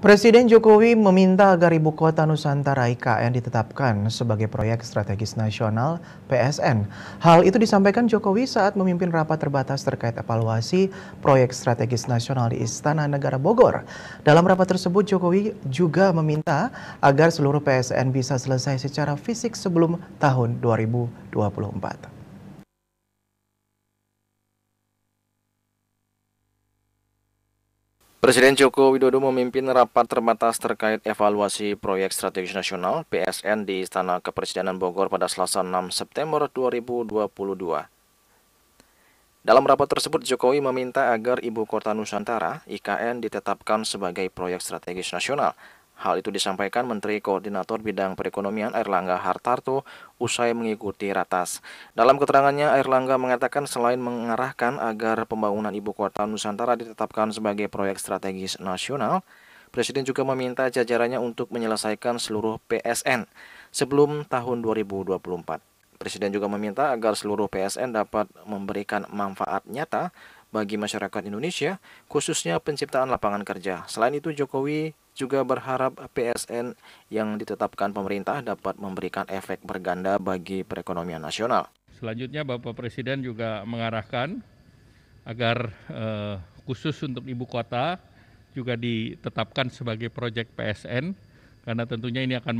Presiden Jokowi meminta agar Ibu Kota Nusantara IKN ditetapkan sebagai proyek strategis nasional PSN. Hal itu disampaikan Jokowi saat memimpin rapat terbatas terkait evaluasi proyek strategis nasional di Istana Negara Bogor. Dalam rapat tersebut, Jokowi juga meminta agar seluruh PSN bisa selesai secara fisik sebelum tahun 2024. Presiden Joko Widodo memimpin rapat terbatas terkait evaluasi proyek strategis nasional PSN di Istana Kepresidenan Bogor pada Selasa 6 September 2022. Dalam rapat tersebut, Jokowi meminta agar Ibu Kota Nusantara, IKN, ditetapkan sebagai proyek strategis nasional Hal itu disampaikan Menteri Koordinator Bidang Perekonomian Erlangga Hartarto usai mengikuti ratas. Dalam keterangannya, Erlangga mengatakan selain mengarahkan agar pembangunan ibu kota Nusantara ditetapkan sebagai proyek strategis nasional, Presiden juga meminta jajarannya untuk menyelesaikan seluruh PSN sebelum tahun 2024. Presiden juga meminta agar seluruh PSN dapat memberikan manfaat nyata bagi masyarakat Indonesia, khususnya penciptaan lapangan kerja. Selain itu, Jokowi juga berharap PSN yang ditetapkan pemerintah dapat memberikan efek berganda bagi perekonomian nasional. Selanjutnya, Bapak Presiden juga mengarahkan agar eh, khusus untuk ibu kota juga ditetapkan sebagai proyek PSN karena tentunya ini akan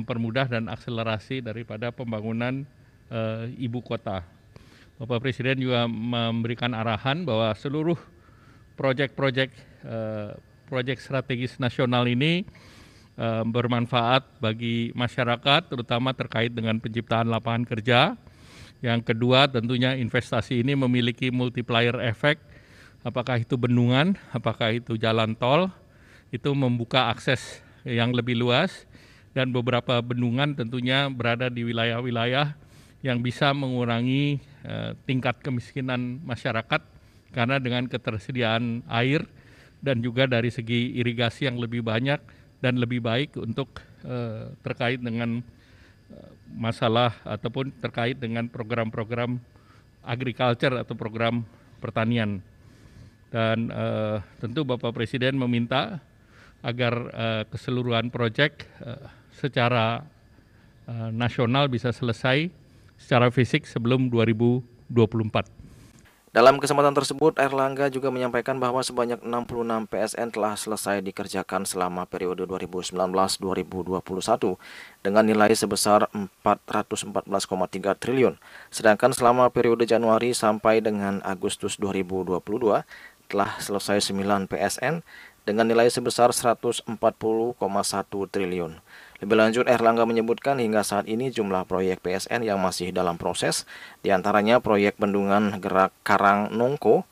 mempermudah dan akselerasi daripada pembangunan e, ibu kota. Bapak Presiden juga memberikan arahan bahwa seluruh proyek-proyek eh, proyek strategis nasional ini eh, bermanfaat bagi masyarakat terutama terkait dengan penciptaan lapangan kerja. Yang kedua tentunya investasi ini memiliki multiplier efek. apakah itu bendungan, apakah itu jalan tol, itu membuka akses yang lebih luas dan beberapa bendungan tentunya berada di wilayah-wilayah yang bisa mengurangi Eh, tingkat kemiskinan masyarakat karena dengan ketersediaan air dan juga dari segi irigasi yang lebih banyak dan lebih baik untuk eh, terkait dengan eh, masalah ataupun terkait dengan program-program agriculture atau program pertanian. Dan uh, tentu Bapak Presiden meminta agar uh, keseluruhan proyek uh, secara uh, nasional bisa selesai secara fisik sebelum 2024. Dalam kesempatan tersebut, Erlangga juga menyampaikan bahwa sebanyak 66 PSN telah selesai dikerjakan selama periode 2019-2021 dengan nilai sebesar 414,3 triliun. Sedangkan selama periode Januari sampai dengan Agustus 2022 telah selesai 9 PSN dengan nilai sebesar 140,1 triliun. Lebih lanjut, Erlangga menyebutkan hingga saat ini jumlah proyek PSN yang masih dalam proses, diantaranya proyek bendungan gerak Karang Nongko,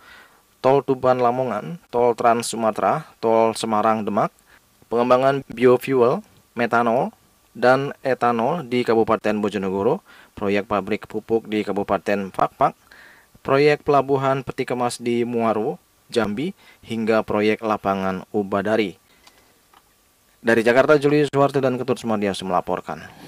Tol Tuban Lamongan, Tol Trans Sumatera, Tol Semarang Demak, pengembangan biofuel, metanol, dan etanol di Kabupaten Bojonegoro, proyek pabrik pupuk di Kabupaten Pakpak, proyek pelabuhan peti kemas di Muaro, Jambi, hingga proyek lapangan Ubadari. Dari Jakarta, Julius Suwarto dan Ketut Sumardias melaporkan.